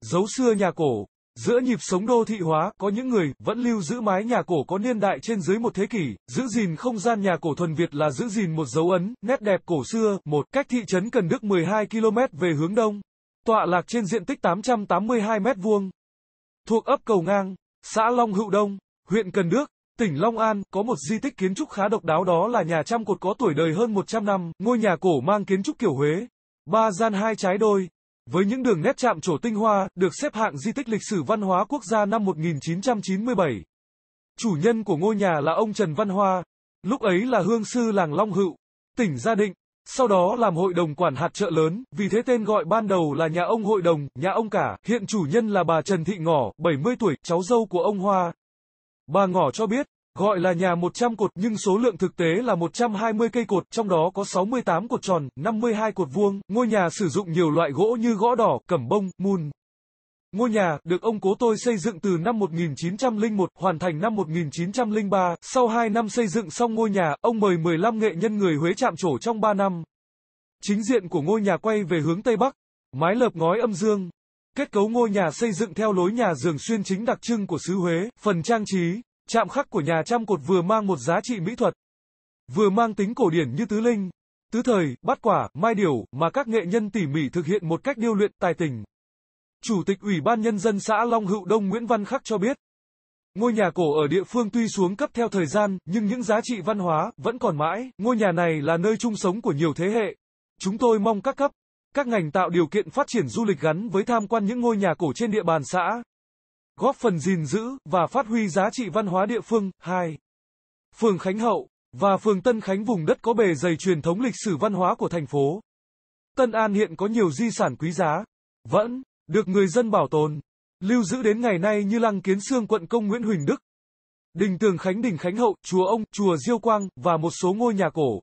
Dấu xưa nhà cổ, giữa nhịp sống đô thị hóa có những người vẫn lưu giữ mái nhà cổ có niên đại trên dưới một thế kỷ, giữ gìn không gian nhà cổ thuần Việt là giữ gìn một dấu ấn, nét đẹp cổ xưa, một cách thị trấn Cần Đức 12 km về hướng đông, tọa lạc trên diện tích 882 m2, thuộc ấp Cầu Ngang, xã Long Hữu Đông, huyện Cần Đức, Tỉnh Long An có một di tích kiến trúc khá độc đáo đó là nhà trăm cột có tuổi đời hơn 100 năm, ngôi nhà cổ mang kiến trúc kiểu Huế. Ba gian hai trái đôi, với những đường nét chạm trổ tinh hoa, được xếp hạng di tích lịch sử văn hóa quốc gia năm 1997. Chủ nhân của ngôi nhà là ông Trần Văn Hoa, lúc ấy là hương sư làng Long Hựu, tỉnh Gia Định, sau đó làm hội đồng quản hạt chợ lớn, vì thế tên gọi ban đầu là nhà ông hội đồng, nhà ông cả, hiện chủ nhân là bà Trần Thị Ngỏ, 70 tuổi, cháu dâu của ông Hoa. Bà Ngỏ cho biết, gọi là nhà 100 cột nhưng số lượng thực tế là 120 cây cột, trong đó có 68 cột tròn, 52 cột vuông. Ngôi nhà sử dụng nhiều loại gỗ như gỗ đỏ, cẩm bông, mun. Ngôi nhà được ông cố tôi xây dựng từ năm 1901, hoàn thành năm 1903. Sau 2 năm xây dựng xong ngôi nhà, ông mời 15 nghệ nhân người Huế chạm trổ trong 3 năm. Chính diện của ngôi nhà quay về hướng Tây Bắc, mái lợp ngói âm dương. Kết cấu ngôi nhà xây dựng theo lối nhà giường xuyên chính đặc trưng của xứ Huế, phần trang trí, Chạm khắc của nhà trăm cột vừa mang một giá trị mỹ thuật, vừa mang tính cổ điển như tứ linh, tứ thời, bát quả, mai điểu mà các nghệ nhân tỉ mỉ thực hiện một cách điêu luyện tài tình. Chủ tịch Ủy ban Nhân dân xã Long Hữu Đông Nguyễn Văn Khắc cho biết, ngôi nhà cổ ở địa phương tuy xuống cấp theo thời gian, nhưng những giá trị văn hóa vẫn còn mãi, ngôi nhà này là nơi chung sống của nhiều thế hệ. Chúng tôi mong các cấp, các ngành tạo điều kiện phát triển du lịch gắn với tham quan những ngôi nhà cổ trên địa bàn xã góp phần gìn giữ và phát huy giá trị văn hóa địa phương. 2. Phường Khánh Hậu và phường Tân Khánh vùng đất có bề dày truyền thống lịch sử văn hóa của thành phố. Tân An hiện có nhiều di sản quý giá, vẫn được người dân bảo tồn, lưu giữ đến ngày nay như lăng Kiến Xương quận Công Nguyễn Huỳnh Đức, đình Tường Khánh đình Khánh Hậu, chùa Ông, chùa Diêu Quang và một số ngôi nhà cổ.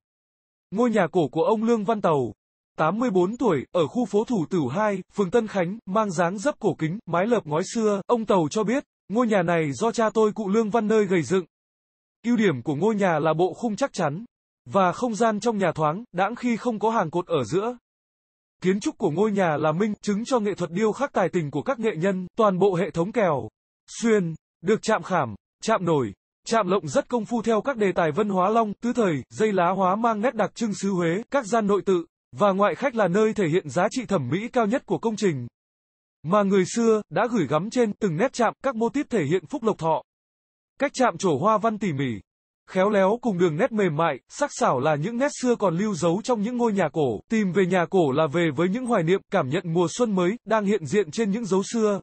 Ngôi nhà cổ của ông Lương Văn Tàu 84 tuổi, ở khu phố Thủ Tửu 2, phường Tân Khánh, mang dáng dấp cổ kính, mái lợp ngói xưa, ông Tàu cho biết, ngôi nhà này do cha tôi cụ Lương Văn Nơi gầy dựng. Ưu điểm của ngôi nhà là bộ khung chắc chắn, và không gian trong nhà thoáng, đãng khi không có hàng cột ở giữa. Kiến trúc của ngôi nhà là minh chứng cho nghệ thuật điêu khắc tài tình của các nghệ nhân, toàn bộ hệ thống kèo, xuyên, được chạm khảm, chạm nổi, chạm lộng rất công phu theo các đề tài văn hóa long, tứ thời, dây lá hóa mang nét đặc trưng xứ Huế, các gian nội tự, và ngoại khách là nơi thể hiện giá trị thẩm mỹ cao nhất của công trình. Mà người xưa đã gửi gắm trên từng nét chạm các mô típ thể hiện phúc lộc thọ. Cách chạm trổ hoa văn tỉ mỉ, khéo léo cùng đường nét mềm mại, sắc sảo là những nét xưa còn lưu dấu trong những ngôi nhà cổ, tìm về nhà cổ là về với những hoài niệm, cảm nhận mùa xuân mới đang hiện diện trên những dấu xưa.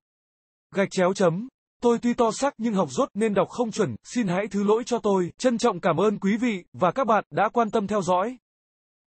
Gạch chéo chấm Tôi tuy to sắc nhưng học rốt nên đọc không chuẩn, xin hãy thứ lỗi cho tôi. Trân trọng cảm ơn quý vị và các bạn đã quan tâm theo dõi.